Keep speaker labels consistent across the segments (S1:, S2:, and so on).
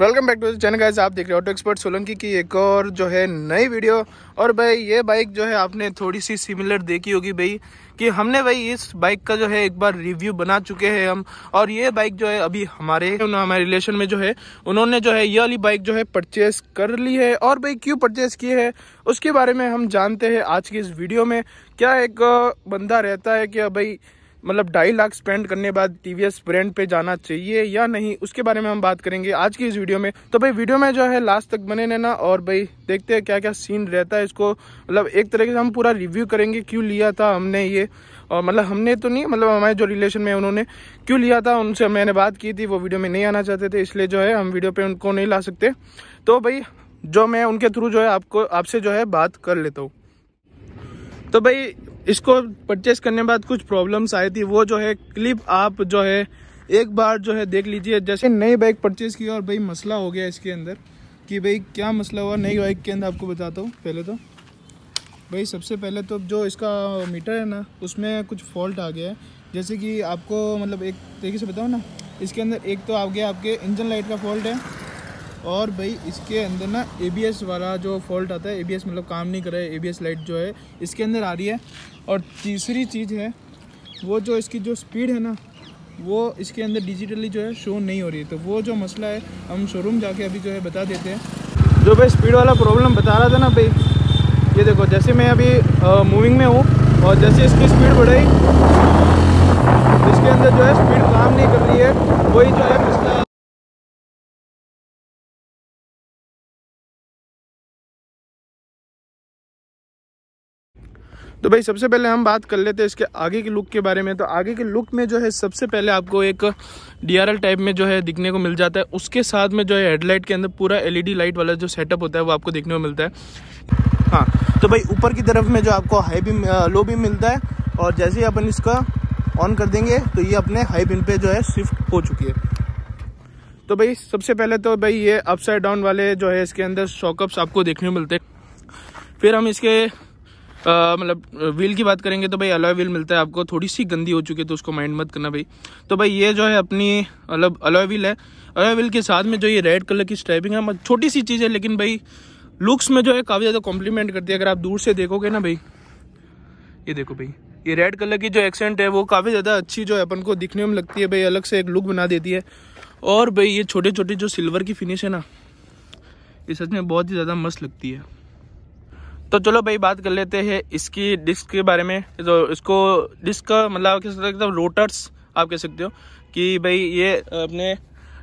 S1: welcome back to channel guys आप देख रहे हो ऑटो एक्सपर्ट सोलंकी की एक और जो है नई वीडियो और भाई ये बाइक जो है आपने थोड़ी सी सिमिलर देखी होगी भाई कि हमने भाई इस बाइक का जो है एक बार रिव्यू बना चुके हैं हम और ये बाइक जो है अभी हमारे हमारे रिलेशन में जो है उन्होंने जो है ये वाली बाइक जो है परचेस कर ली है और भाई क्यों परचेस की है उसके बारे में हम जानते हैं आज की इस वीडियो में क्या एक बंदा रहता है कि भाई मतलब ढाई लाख स्पेंड करने बाद टी वी ब्रांड पे जाना चाहिए या नहीं उसके बारे में हम बात करेंगे आज की इस वीडियो में तो भाई वीडियो में जो है लास्ट तक बने रहना और भाई देखते हैं क्या क्या सीन रहता है इसको मतलब एक तरीके से हम पूरा रिव्यू करेंगे क्यों लिया था हमने ये और मतलब हमने तो नहीं मतलब हमारे जो रिलेशन में उन्होंने क्यों लिया था उनसे मैंने बात की थी वो वीडियो में नहीं आना चाहते थे इसलिए जो है हम वीडियो पर उनको नहीं ला सकते तो भाई जो मैं उनके थ्रू जो है आपको आपसे जो है बात कर लेता हूँ तो भाई इसको परचेज करने के बाद कुछ प्रॉब्लम्स आई थी वो जो है क्लिप आप जो है एक बार जो है देख लीजिए जैसे नई बाइक परचेज़ की और भाई मसला हो गया इसके अंदर कि भाई क्या मसला हुआ नई बाइक के अंदर आपको बताता हूँ पहले तो भाई सबसे पहले तो जो इसका मीटर है ना उसमें कुछ फॉल्ट आ गया है जैसे कि आपको मतलब एक तरीके से बताओ ना इसके अंदर एक तो आ गया आपके इंजन लाइट का फॉल्ट है और भाई इसके अंदर ना ए वाला जो फॉल्ट आता है ए मतलब काम नहीं कर रहा है ए लाइट जो है इसके अंदर आ रही है और तीसरी चीज़ है वो जो इसकी जो स्पीड है ना वो इसके अंदर डिजिटली जो है शो नहीं हो रही है तो वो जो मसला है हम शोरूम जाके अभी जो है बता देते हैं जो भाई स्पीड वाला प्रॉब्लम बता रहा था ना भाई ये देखो जैसे मैं अभी मूविंग में हूँ और जैसे इसकी स्पीड बढ़ाई इसके अंदर जो है स्पीड काम नहीं कर रही है वही जो है तो भाई सबसे पहले हम बात कर लेते हैं इसके आगे के लुक के बारे में तो आगे के लुक में जो है सबसे पहले आपको एक डी टाइप में जो है दिखने को मिल जाता है उसके साथ में जो है हेडलाइट के अंदर पूरा एलईडी लाइट वाला जो सेटअप होता है वो आपको देखने को मिलता है हाँ तो भाई ऊपर की तरफ में जो आपको हाई बीम लो बीम मिलता है और जैसे ही अपन इसका ऑन कर देंगे तो ये अपने हाई बीम पे जो है शिफ्ट हो चुकी है तो भाई सबसे पहले तो भाई ये अपसाइड डाउन वाले जो है इसके अंदर शॉकअप्स आपको देखने को मिलते हैं फिर हम इसके मतलब व्हील की बात करेंगे तो भाई अलॉय व्हील मिलता है आपको थोड़ी सी गंदी हो चुकी है तो उसको माइंड मत करना भाई तो भाई ये जो है अपनी मतलब अलॉय व्हील है अलॉय व्हील के साथ में जो ये रेड कलर की स्ट्राइपिंग है मतलब छोटी सी चीज़ है लेकिन भाई लुक्स में जो है काफ़ी ज़्यादा कॉम्प्लीमेंट करती है अगर आप दूर से देखोगे ना भाई ये देखो भाई ये रेड कलर की जो एक्सेंट है वो काफ़ी ज़्यादा अच्छी जो है अपन को दिखने में लगती है भाई अलग से एक लुक बना देती है और भाई ये छोटे छोटे जो सिल्वर की फिनिश है ना ये सच में बहुत ही ज़्यादा मस्त लगती है तो चलो भाई बात कर लेते हैं इसकी डिस्क के बारे में तो इसको डिस्क का मतलब कह सकते हो रोटर्स आप कह सकते हो कि भाई ये अपने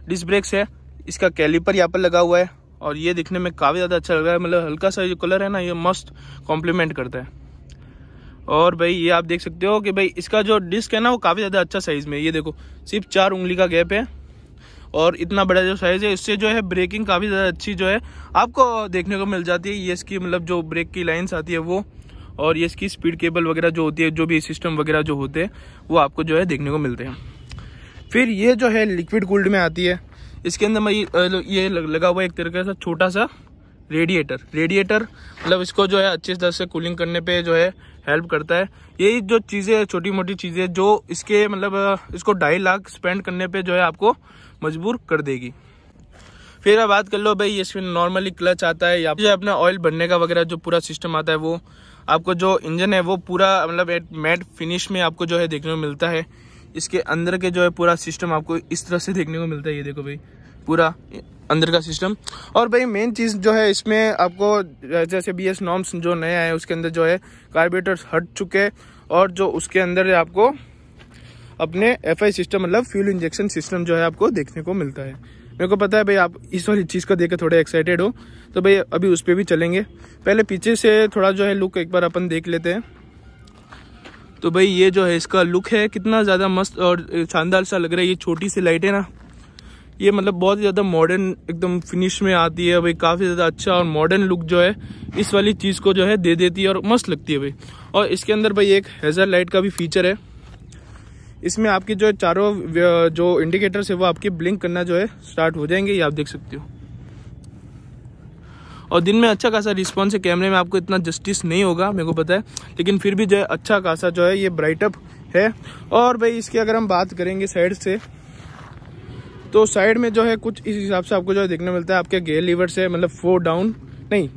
S1: डिस्क ब्रेक्स है इसका कैलिपर यहाँ पर लगा हुआ है और ये दिखने में काफ़ी ज़्यादा अच्छा लग रहा है मतलब हल्का सा जो कलर है ना ये मस्त कॉम्प्लीमेंट करता है और भाई ये आप देख सकते हो कि भाई इसका जो डिस्क है ना वो काफ़ी ज़्यादा अच्छा साइज़ में है ये देखो सिर्फ चार उंगली का गैप है और इतना बड़ा जो साइज़ है इससे जो है ब्रेकिंग काफ़ी ज़्यादा अच्छी जो है आपको देखने को मिल जाती है ये इसकी मतलब जो ब्रेक की लाइन्स आती है वो और ये इसकी स्पीड केबल वगैरह जो होती है जो भी सिस्टम वगैरह जो होते हैं वो आपको जो है देखने को मिलते हैं फिर ये जो है लिक्विड कूल्ड में आती है इसके अंदर मैं ये लगा हुआ एक तरह का छोटा सा रेडिएटर रेडिएटर मतलब इसको जो है अच्छी तरह से कूलिंग करने पे जो है हेल्प करता है यही जो चीज़ें छोटी मोटी चीज़ें जो इसके मतलब इसको ढाई लाख स्पेंड करने पे जो है आपको मजबूर कर देगी फिर आप बात कर लो भाई इसमें नॉर्मली क्लच आता है या जो अपना ऑयल भरने का वगैरह जो पूरा सिस्टम आता है वो आपको जो इंजन है वो पूरा मतलब एट मैट फिनिश में आपको जो है देखने को मिलता है इसके अंदर के जो है पूरा सिस्टम आपको इस तरह से देखने को मिलता है ये देखो भाई पूरा अंदर का सिस्टम और भाई मेन चीज़ जो है इसमें आपको जैसे बी एस नॉर्म्स जो नए आए उसके अंदर जो है कार्बोरेटर हट चुके हैं और जो उसके अंदर आपको अपने एफ आई सिस्टम मतलब फ्यूल इंजेक्शन सिस्टम जो है आपको देखने को मिलता है मेरे को पता है भाई आप इस वाली चीज़ को देख थोड़े एक्साइटेड हो तो भाई अभी उस पर भी चलेंगे पहले पीछे से थोड़ा जो है लुक एक बार अपन देख लेते हैं तो भाई ये जो है इसका लुक है कितना ज़्यादा मस्त और शानदार सा लग रहा है ये छोटी सी लाइट है ना ये मतलब बहुत ही ज़्यादा मॉडर्न एकदम फिनिश में आती है भाई काफ़ी ज़्यादा अच्छा और मॉडर्न लुक जो है इस वाली चीज़ को जो है दे देती है और मस्त लगती है भाई और इसके अंदर भाई एक हेज़र लाइट का भी फीचर है इसमें आपकी जो चारों जो इंडिकेटर्स है वो आपके ब्लिंक करना जो है स्टार्ट हो जाएंगे ये आप देख सकते हो और दिन में अच्छा खासा रिस्पॉन्स है कैमरे में आपको इतना जस्टिस नहीं होगा मेरे को पता है लेकिन फिर भी जो है अच्छा खासा जो है ये ब्राइटअप है और भाई इसकी अगर हम बात करेंगे साइड से तो साइड में जो है कुछ इस हिसाब से आपको जो है देखने मिलता है आपके गेयर लीवर से मतलब फोर डाउन नहीं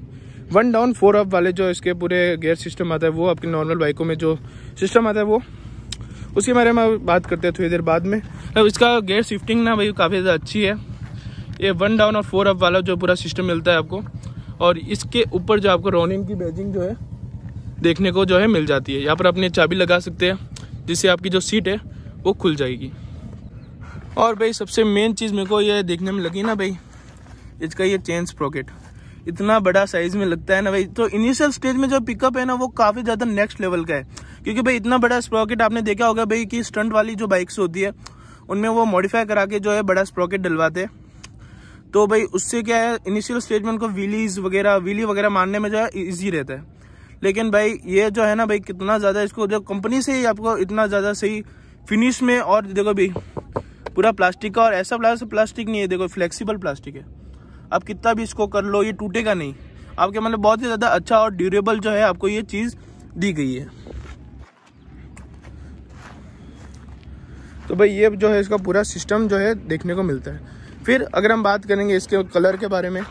S1: वन डाउन फोर अप वाले जो इसके पूरे गेयर सिस्टम आता है वो आपकी नॉर्मल बाइकों में जो सिस्टम आता है वो उसके बारे में बात करते हैं थोड़ी देर बाद में मतलब इसका गेयर शिफ्टिंग ना भाई काफ़ी ज़्यादा अच्छी है ये वन डाउन और फोर अप वाला जो पूरा सिस्टम मिलता है आपको और इसके ऊपर जो आपको रोनिंग की बैजिंग जो है देखने को जो है मिल जाती है यहाँ पर अपनी चाबी लगा सकते हैं जिससे आपकी जो सीट है वो खुल जाएगी और भाई सबसे मेन चीज़ मेरे को ये देखने में लगी ना भाई इसका ये चेन स्प्रॉकेट इतना बड़ा साइज में लगता है ना भाई तो इनिशियल स्टेज में जो पिकअप है ना वो काफ़ी ज़्यादा नेक्स्ट लेवल का है क्योंकि भाई इतना बड़ा स्प्रॉकेट आपने देखा होगा भाई कि स्टंट वाली जो बाइक्स होती है उनमें वो मॉडिफाई करा के जो है बड़ा स्प्रॉकेट डलवाते हैं तो भाई उससे क्या है इनिशियल स्टेज में उनको व्हीलीज वगैरह व्हीली वगैरह मारने में जो है ईजी रहता है लेकिन भाई ये जो है ना भाई कितना ज़्यादा इसको जो कंपनी से ही आपको इतना ज़्यादा सही फिनिश में और देखो भाई पूरा प्लास्टिक का और ऐसा प्लास्टिक नहीं है देखो फ्लेक्सिबल प्लास्टिक है आप कितना भी इसको कर लो ये टूटेगा नहीं आपके मतलब बहुत ही ज़्यादा अच्छा और ड्यूरेबल जो है आपको ये चीज़ दी गई है तो भाई ये जो है इसका पूरा सिस्टम जो है देखने को मिलता है फिर अगर हम बात करेंगे इसके कलर के बारे में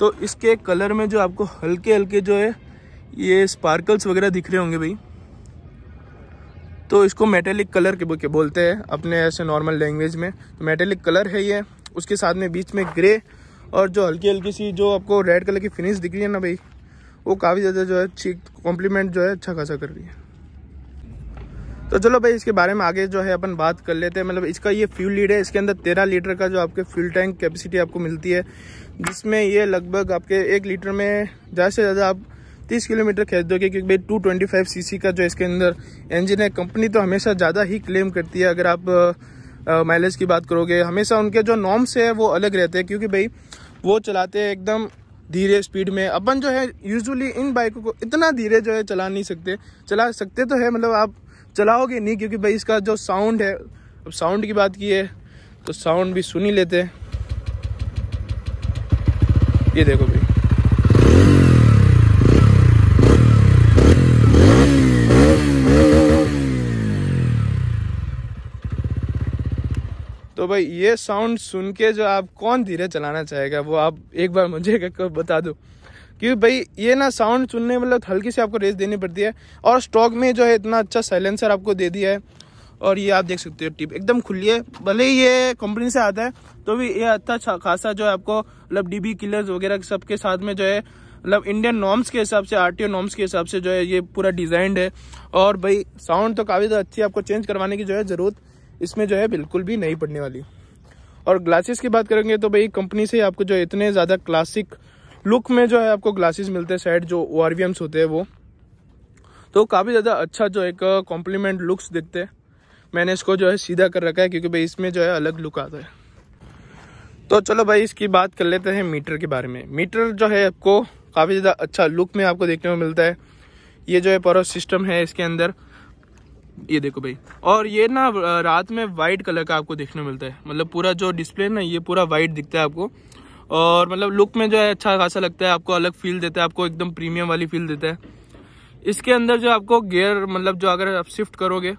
S1: तो इसके कलर में जो आपको हल्के हल्के जो है ये स्पार्कल्स वगैरह दिख रहे होंगे भाई तो इसको मेटेलिक कलर के बोलते हैं अपने ऐसे नॉर्मल लैंग्वेज में तो मेटेलिक कलर है ये उसके साथ में बीच में ग्रे और जो हल्की हल्की सी जो आपको रेड कलर की फिनिश दिख रही है ना भाई वो काफ़ी ज़्यादा जो है अच्छी कॉम्प्लीमेंट जो है अच्छा खासा कर रही है तो चलो भाई इसके बारे में आगे जो है अपन बात कर लेते हैं मतलब इसका ये फ्यूल लीड है इसके अंदर तेरह लीटर का जो आपके फ्यूल टैंक कैपेसिटी आपको मिलती है जिसमें ये लगभग आपके एक लीटर में ज़्यादा से ज़्यादा आप तीस किलोमीटर खरीद दोगे क्योंकि भाई two twenty five C C का जो इसके अंदर इंजन है कंपनी तो हमेशा ज़्यादा ही क्लेम करती है अगर आप माइलेज की बात करोगे हमेशा उनके जो नॉर्म्स है वो अलग रहते हैं क्योंकि भाई वो चलाते हैं एकदम धीरे स्पीड में अपन जो है यूजुअली इन बाइकों को इतना धीरे जो है चला नहीं सकते चला सकते तो है मतलब आप चलाओगे नहीं क्योंकि भाई इसका जो साउंड है अब साउंड की बात की है तो साउंड भी सुन ही लेते हैं ये देखो भाई तो भाई ये साउंड सुन के जो आप कौन धीरे चलाना चाहेगा वो आप एक बार मुझे बता दो क्योंकि भाई ये ना साउंड सुनने मतलब हल्की से आपको रेस देनी पड़ती है और स्टॉक में जो है इतना अच्छा साइलेंसर आपको दे दिया है और ये आप देख सकते हो टिप एकदम खुली है भले ही ये कंपनी से आता है तो भी ये अच्छा खासा जो है आपको मतलब डी बी किलर्स वगैरह सब के साथ में जो है मतलब इंडियन नॉर्म्स के हिसाब से आर नॉर्म्स के हिसाब से जो है ये पूरा डिजाइंड है और भाई साउंड तो काफ़ी तो अच्छी आपको चेंज करवाने की जो है ज़रूरत इसमें जो है बिल्कुल भी नहीं पड़ने वाली और ग्लासेस की बात करेंगे तो भाई कंपनी से आपको जो इतने ज़्यादा क्लासिक लुक में जो है आपको ग्लासेस मिलते हैं सेट जो ओ आर होते हैं वो तो काफ़ी ज़्यादा अच्छा जो एक कॉम्प्लीमेंट लुक्स दिखते हैं मैंने इसको जो है सीधा कर रखा है क्योंकि भाई इसमें जो है अलग लुक आता है तो चलो भाई इसकी बात कर लेते हैं मीटर के बारे में मीटर जो है आपको काफ़ी ज़्यादा अच्छा लुक में आपको देखने को मिलता है ये जो है परो सिस्टम है इसके अंदर ये देखो भाई और ये ना रात में वाइट कलर का आपको देखने मिलता है मतलब पूरा जो डिस्प्ले ना ये पूरा वाइट दिखता है आपको और मतलब लुक में जो है अच्छा खासा लगता है आपको अलग फील देता है आपको एकदम प्रीमियम वाली फील देता है इसके अंदर जो आपको गियर मतलब जो अगर आप शिफ्ट करोगे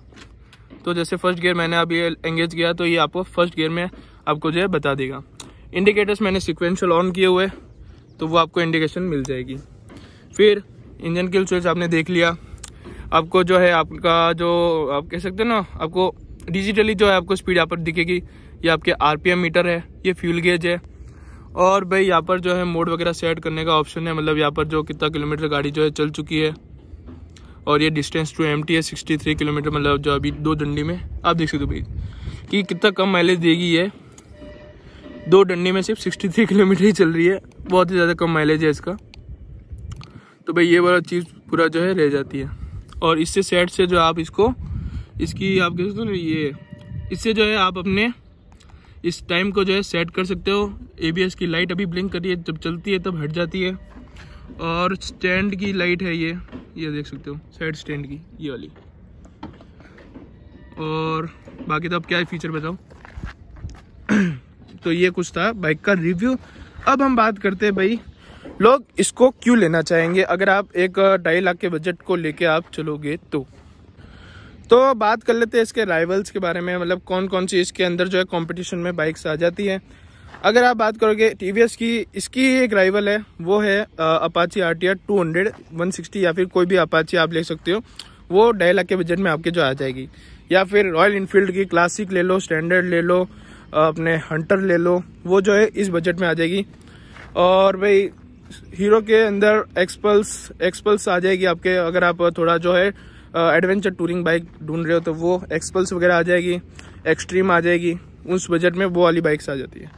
S1: तो जैसे फर्स्ट गियर मैंने अभी एंगेज किया तो ये आपको फर्स्ट गियर में आपको जो है बता देगा इंडिकेटर्स मैंने सिक्वेंशल ऑन किए हुए तो वो आपको इंडिकेशन मिल जाएगी फिर इंजन किल स्विच आपने देख लिया आपको जो है आपका जो आप कह सकते हो ना आपको डिजिटली जो है आपको स्पीड यहाँ पर दिखेगी ये आपके आरपीएम मीटर है ये फ्यूल गेज है और भाई यहाँ पर जो है मोड वगैरह सेट करने का ऑप्शन है मतलब यहाँ पर जो कितना किलोमीटर गाड़ी जो है चल चुकी है और ये डिस्टेंस टू एम टी है सिक्सटी थ्री किलोमीटर मतलब जो अभी दो डंडी में आप देख सकते हो भाई कि कितना कम माइलेज देगी ये दो डंडी में सिर्फ सिक्सटी थ्री किलोमीटर ही चल रही है बहुत ही ज़्यादा कम माइलेज है इसका तो भाई ये वाला चीज़ पूरा जो है रह जाती है और इससे सेट से जो आप इसको इसकी आप कह सकते हो ना ये इससे जो है आप अपने इस टाइम को जो है सेट कर सकते हो एबीएस की लाइट अभी ब्लिंक करिए जब चलती है तब हट जाती है और स्टैंड की लाइट है ये ये देख सकते हो साइड स्टैंड की ये वाली और बाकी तो अब क्या फीचर बताओ तो ये कुछ था बाइक का रिव्यू अब हम बात करते हैं भाई लोग इसको क्यों लेना चाहेंगे अगर आप एक ढाई लाख के बजट को लेके आप चलोगे तो तो बात कर लेते हैं इसके राइवल्स के बारे में मतलब कौन कौन सी इसके अंदर जो है कंपटीशन में बाइक्स आ जाती है अगर आप बात करोगे टी की इसकी एक राइवल है वो है Apache R T R two hundred one sixty या फिर कोई भी अपाची आप ले सकते हो वो ढाई लाख के बजट में आपके जो आ जाएगी या फिर रॉयल इनफील्ड की क्लासिक ले लो स्टैंडर्ड ले लो अपने हंटर ले लो वो जो है इस बजट में आ जाएगी और भाई हीरो के अंदर एक्सपल्स एक्सपल्स आ जाएगी आपके अगर आप थोड़ा जो है एडवेंचर टूरिंग बाइक ढूंढ रहे हो तो वो एक्सपल्स वगैरह आ जाएगी एक्सट्रीम आ जाएगी उस बजट में वो वाली बाइक्स आ जाती है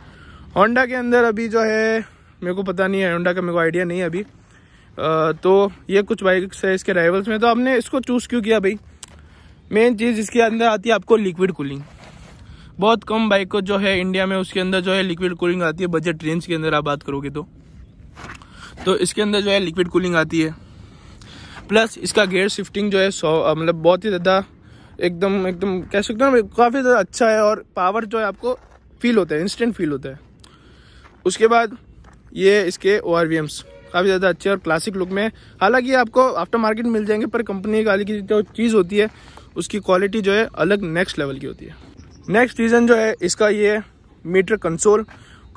S1: होंडा के अंदर अभी जो है मेरे को पता नहीं है होंडा का मेरे को आइडिया नहीं है अभी आ, तो ये कुछ बाइक्स है इसके राइवल्स में तो आपने इसको चूज़ क्यों किया भाई मेन चीज़ इसके अंदर आती है आपको लिक्विड कूलिंग बहुत कम बाइक को जो है इंडिया में उसके अंदर जो है लिक्विड कूलिंग आती है बजट रेंज के अंदर आप बात करोगे तो तो इसके अंदर जो है लिक्विड कूलिंग आती है प्लस इसका गेयर शिफ्टिंग जो है मतलब बहुत ही ज़्यादा एकदम एकदम कह सकते हो काफ़ी ज़्यादा अच्छा है और पावर जो है आपको फील होता है इंस्टेंट फील होता है उसके बाद ये इसके ओ आर वी एम्स काफ़ी ज़्यादा अच्छे और क्लासिक लुक में है हालांकि आपको आफ्टर मार्केट मिल जाएंगे पर कंपनी का की जो चीज़ होती है उसकी क्वालिटी जो है अलग नेक्स्ट लेवल की होती है नेक्स्ट रीज़न जो है इसका ये मीटर कंसोल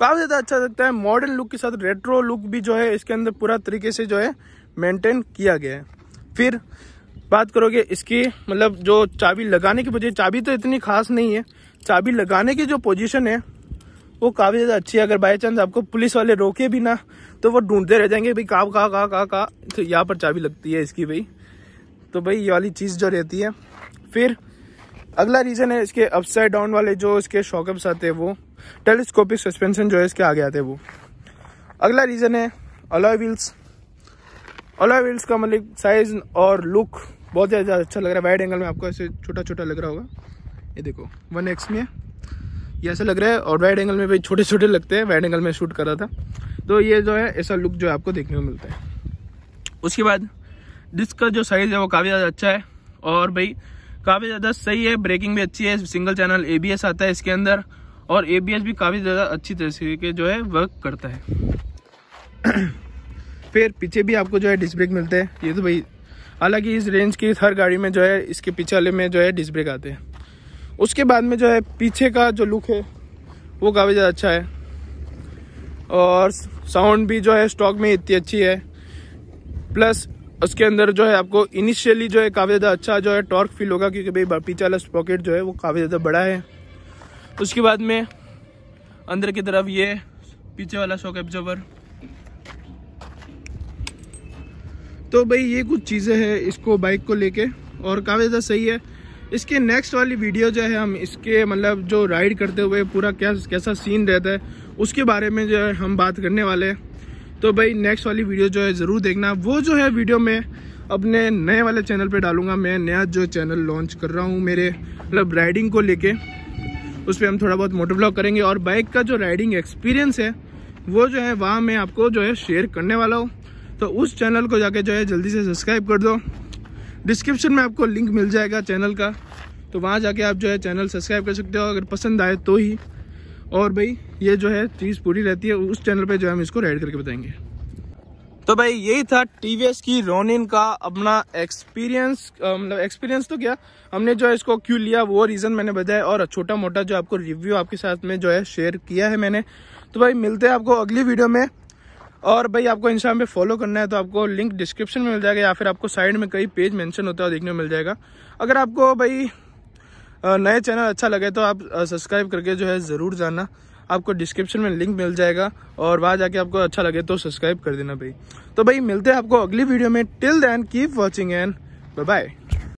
S1: काफ़ी ज़्यादा अच्छा लगता है मॉडर्न लुक के साथ रेट्रो लुक भी जो है इसके अंदर पूरा तरीके से जो है मेंटेन किया गया है फिर बात करोगे इसकी मतलब जो चाबी लगाने की वजह चाबी तो इतनी खास नहीं है चाबी लगाने की जो पोजीशन है वो काफ़ी ज़्यादा अच्छी है अगर बाई चांस आपको पुलिस वाले रोके भी ना तो वो ढूंढते रह जाएंगे भाई कहाँ कहाँ कहाँ कहाँ कहाँ तो यहाँ पर चाबी लगती है इसकी भाई तो भाई ये वाली चीज़ जो रहती है फिर अगला रीज़न है इसके अपसाइड डाउन वाले जो इसके शॉकअप्स आते हैं वो टेलीस्कोपिक सस्पेंशन जो है इसके आगे आते हैं वो अगला रीज़न है अलॉय व्हील्स अलॉय व्हील्स का मतलब साइज और लुक बहुत ज़्यादा अच्छा लग रहा है वाइड एंगल में आपको ऐसे छोटा छोटा लग रहा होगा ये देखो वन एक्स में ये ऐसा लग रहा है और वाइड एंगल में भाई छोटे छोटे लगते हैं वाइड एंगल में शूट कर रहा था तो ये जो है ऐसा लुक जो है आपको देखने को मिलता है उसके बाद डिस्क का जो साइज़ है वो काफ़ी ज़्यादा अच्छा है और भाई काफ़ी ज़्यादा सही है ब्रेकिंग भी अच्छी है सिंगल चैनल ए आता है इसके अंदर और ए भी काफ़ी ज़्यादा अच्छी तरह के जो है वर्क करता है फिर पीछे भी आपको जो है डिस्क ब्रेक मिलते हैं ये तो भाई हालांकि इस रेंज की हर गाड़ी में जो है इसके पीछे वाले में जो है डिस्क ब्रेक आते हैं उसके बाद में जो है पीछे का जो लुक है वो काफ़ी ज़्यादा अच्छा है और साउंड भी जो है स्टॉक में इतनी अच्छी है प्लस उसके अंदर जो है आपको इनिशियली जो है काफ़ी ज़्यादा अच्छा जो है टॉर्क फील होगा क्योंकि भाई पीछे वाला स्पॉकेट जो है वो काफ़ी ज़्यादा बड़ा है उसके बाद में अंदर की तरफ ये पीछे वाला शॉक एब्जर्वर तो भाई ये कुछ चीज़ें हैं इसको बाइक को लेके और काफ़ी ज़्यादा सही है इसके नेक्स्ट वाली वीडियो जो है हम इसके मतलब जो राइड करते हुए पूरा क्या कैसा सीन रहता है उसके बारे में जो है हम बात करने वाले हैं तो भाई नेक्स्ट वाली वीडियो जो है ज़रूर देखना वो जो है वीडियो में अपने नए वाले चैनल पे डालूंगा मैं नया जो चैनल लॉन्च कर रहा हूँ मेरे मतलब राइडिंग को लेके उस पर हम थोड़ा बहुत मोटर ब्लॉग करेंगे और बाइक का जो राइडिंग एक्सपीरियंस है वो जो है वहाँ मैं आपको जो है शेयर करने वाला हूँ तो उस चैनल को जाके जो है जल्दी से सब्सक्राइब कर दो डिस्क्रिप्शन में आपको लिंक मिल जाएगा चैनल का तो वहाँ जाके आप जो है चैनल सब्सक्राइब कर सकते हो अगर पसंद आए तो ही और भाई ये जो है चीज़ पूरी रहती है उस चैनल पे जो है हम इसको राइड करके बताएंगे तो भाई यही था टीवीएस की रोनिन का अपना एक्सपीरियंस मतलब एक्सपीरियंस तो क्या हमने जो है इसको क्यों लिया वो रीज़न मैंने बताया और छोटा मोटा जो आपको रिव्यू आपके साथ में जो है शेयर किया है मैंने तो भाई मिलते हैं आपको अगली वीडियो में और भाई आपको इंस्टाग्राम पे फॉलो करना है तो आपको लिंक डिस्क्रिप्शन में मिल जाएगा या फिर आपको साइड में कई पेज मेंशन होता है देखने में मिल जाएगा अगर आपको भाई नए चैनल अच्छा लगे तो आप सब्सक्राइब करके जो है ज़रूर जाना आपको डिस्क्रिप्शन में लिंक मिल जाएगा और वहाँ जाके आपको अच्छा लगे तो सब्सक्राइब कर देना भाई तो भाई मिलते हैं आपको अगली वीडियो में till then keep watching and bye